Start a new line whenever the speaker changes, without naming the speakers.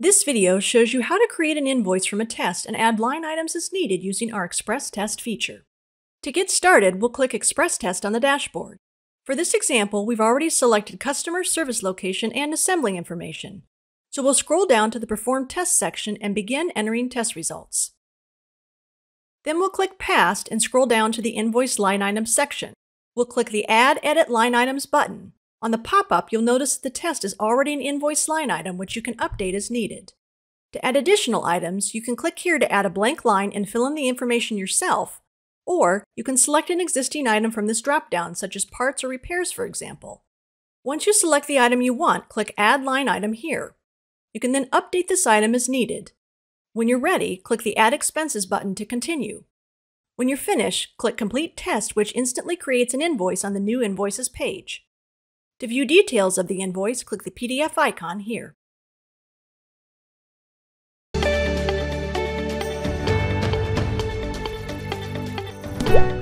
This video shows you how to create an invoice from a test and add line items as needed using our Express Test feature. To get started, we'll click Express Test on the dashboard. For this example, we've already selected customer service location and assembling information, so we'll scroll down to the Perform Test section and begin entering test results. Then we'll click Past and scroll down to the Invoice Line Items section. We'll click the Add Edit Line Items button. On the pop-up, you'll notice that the test is already an invoice line item, which you can update as needed. To add additional items, you can click here to add a blank line and fill in the information yourself, or you can select an existing item from this dropdown, such as parts or repairs, for example. Once you select the item you want, click Add Line Item here. You can then update this item as needed. When you're ready, click the Add Expenses button to continue. When you're finished, click Complete Test, which instantly creates an invoice on the New Invoices page. To view details of the invoice, click the PDF icon here. Yeah.